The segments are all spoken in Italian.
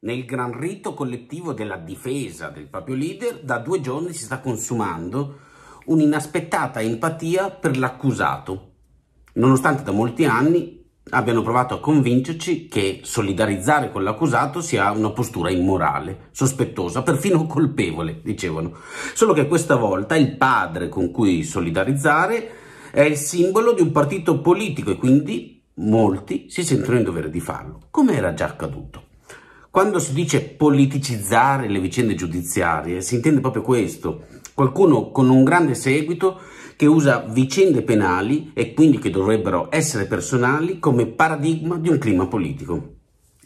nel gran rito collettivo della difesa del proprio leader, da due giorni si sta consumando un'inaspettata empatia per l'accusato, nonostante da molti anni abbiano provato a convincerci che solidarizzare con l'accusato sia una postura immorale, sospettosa, perfino colpevole, dicevano. Solo che questa volta il padre con cui solidarizzare è il simbolo di un partito politico e quindi molti si sentono in dovere di farlo, come era già accaduto. Quando si dice politicizzare le vicende giudiziarie si intende proprio questo, qualcuno con un grande seguito che usa vicende penali e quindi che dovrebbero essere personali come paradigma di un clima politico.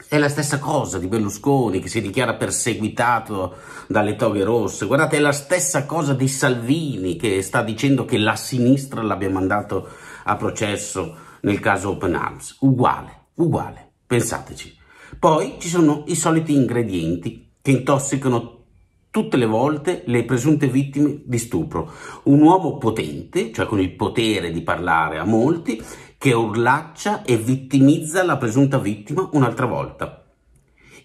È la stessa cosa di Berlusconi che si dichiara perseguitato dalle toghe rosse. Guardate, è la stessa cosa di Salvini che sta dicendo che la sinistra l'abbia mandato a processo nel caso Open Arms. Uguale, uguale. Pensateci. Poi ci sono i soliti ingredienti che intossicano tutte le volte le presunte vittime di stupro. Un uomo potente, cioè con il potere di parlare a molti, che urlaccia e vittimizza la presunta vittima un'altra volta.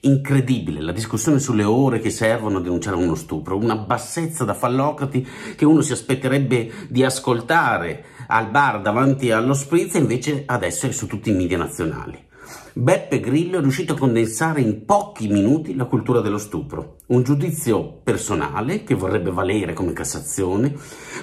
Incredibile la discussione sulle ore che servono a denunciare uno stupro, una bassezza da fallocrati che uno si aspetterebbe di ascoltare al bar davanti allo spritz e invece adesso è su tutti i media nazionali. Beppe Grillo è riuscito a condensare in pochi minuti la cultura dello stupro, un giudizio personale che vorrebbe valere come Cassazione,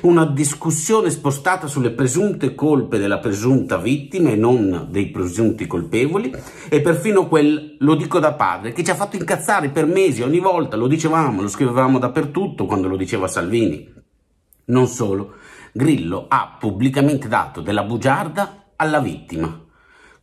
una discussione spostata sulle presunte colpe della presunta vittima e non dei presunti colpevoli e perfino quel lo dico da padre che ci ha fatto incazzare per mesi ogni volta, lo dicevamo, lo scrivevamo dappertutto quando lo diceva Salvini. Non solo, Grillo ha pubblicamente dato della bugiarda alla vittima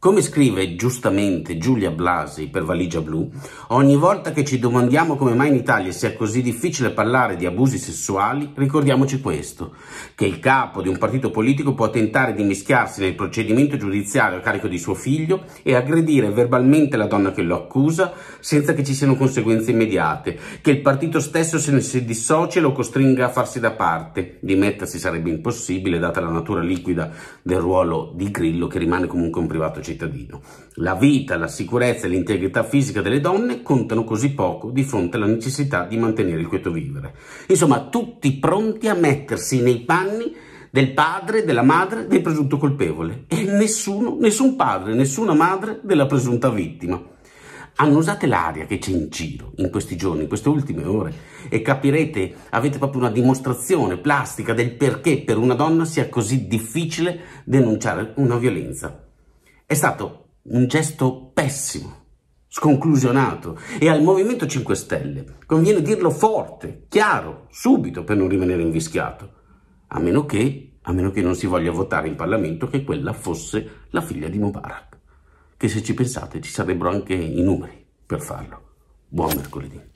come scrive giustamente Giulia Blasi per Valigia Blu, ogni volta che ci domandiamo come mai in Italia sia così difficile parlare di abusi sessuali, ricordiamoci questo, che il capo di un partito politico può tentare di mischiarsi nel procedimento giudiziario a carico di suo figlio e aggredire verbalmente la donna che lo accusa senza che ci siano conseguenze immediate, che il partito stesso se ne si dissocia e lo costringa a farsi da parte. Dimettersi sarebbe impossibile, data la natura liquida del ruolo di Grillo che rimane comunque un privato cittadino cittadino. La vita, la sicurezza e l'integrità fisica delle donne contano così poco di fronte alla necessità di mantenere il quieto vivere. Insomma, tutti pronti a mettersi nei panni del padre, della madre, del presunto colpevole e nessuno, nessun padre, nessuna madre della presunta vittima. Annusate l'aria che c'è in giro in questi giorni, in queste ultime ore e capirete, avete proprio una dimostrazione plastica del perché per una donna sia così difficile denunciare una violenza. È stato un gesto pessimo, sconclusionato e al Movimento 5 Stelle conviene dirlo forte, chiaro, subito per non rimanere invischiato, a meno che, a meno che non si voglia votare in Parlamento che quella fosse la figlia di Mubarak, che se ci pensate ci sarebbero anche i numeri per farlo. Buon mercoledì.